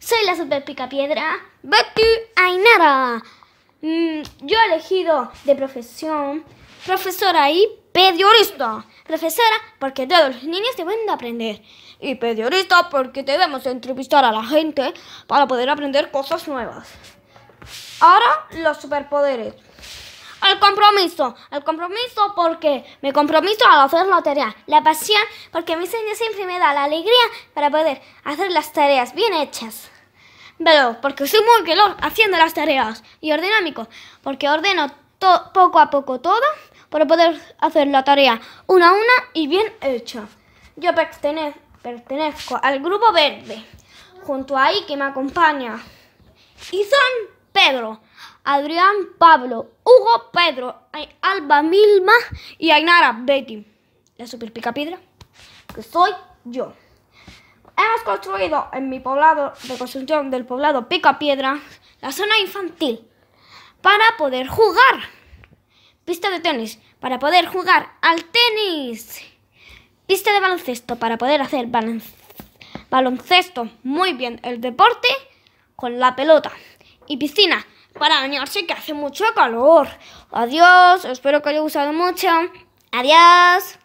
Soy la super Piedra, Betty Ainara. Mm, yo he elegido de profesión profesora y periodista. Profesora porque todos los niños deben de aprender. Y periodista porque debemos entrevistar a la gente para poder aprender cosas nuevas. Ahora los superpoderes compromiso. Al compromiso porque me compromiso a hacer la tarea. La pasión porque mi señor siempre me da la alegría para poder hacer las tareas bien hechas. Pero porque soy muy veloz haciendo las tareas. Y ordenámico porque ordeno poco a poco todo para poder hacer la tarea una a una y bien hecha. Yo pertenezco al grupo verde junto a ahí que me acompaña. Y son Pedro. Adrián Pablo, Hugo Pedro, Alba Milma y Ainara Betty. La super pica piedra, que soy yo. Hemos construido en mi poblado de construcción del poblado Pica Piedra la zona infantil para poder jugar. Pista de tenis para poder jugar al tenis. Pista de baloncesto para poder hacer baloncesto baloncesto, muy bien el deporte con la pelota y piscina para bañarse que hace mucho calor. Adiós, espero que haya gustado mucho. Adiós.